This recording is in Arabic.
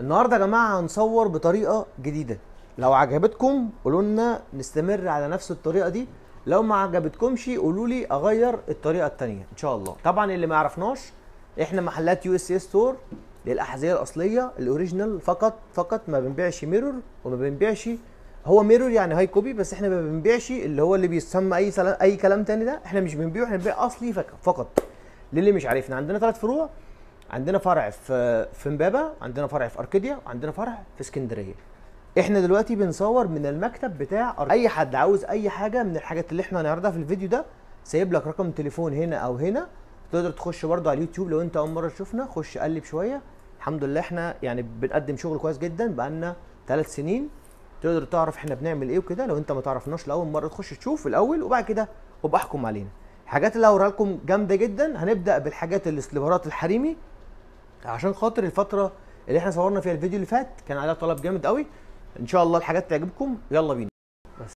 النهارده يا جماعه هنصور بطريقه جديده لو عجبتكم قولوا لنا نستمر على نفس الطريقه دي لو ما عجبتكمش قولوا لي اغير الطريقه الثانيه ان شاء الله طبعا اللي ما يعرفناش احنا محلات يو اس اي ستور للاحذيه الاصليه الاوريجينال فقط فقط ما بنبيعش ميرور وما بنبيعش هو ميرور يعني هاي كوبي بس احنا ما بنبيعش اللي هو اللي بيسمى اي سلام اي كلام تاني ده احنا مش بنبيعه احنا بنبيع اصلي فقط للي مش عارفنا عندنا ثلاث فروع عندنا فرع في في امبابه عندنا فرع في اركيديا وعندنا فرع في اسكندريه احنا دلوقتي بنصور من المكتب بتاع أركيديا. اي حد عاوز اي حاجه من الحاجات اللي احنا هنعرضها في الفيديو ده سايب لك رقم تليفون هنا او هنا تقدر تخش برضه على اليوتيوب لو انت اول مره تشوفنا خش قلب شويه الحمد لله احنا يعني بنقدم شغل كويس جدا بقالنا ثلاث سنين تقدر تعرف احنا بنعمل ايه وكده لو انت ما تعرفناش لاول مره تخش تشوف الاول وبعد كده وبحكم احكم علينا الحاجات اللي هوريها لكم جامده جدا هنبدا بالحاجات السليبرات الحريمي عشان خاطر الفتره اللي احنا صورنا فيها الفيديو اللي فات كان عليها طلب جامد قوي ان شاء الله الحاجات تعجبكم يلا بينا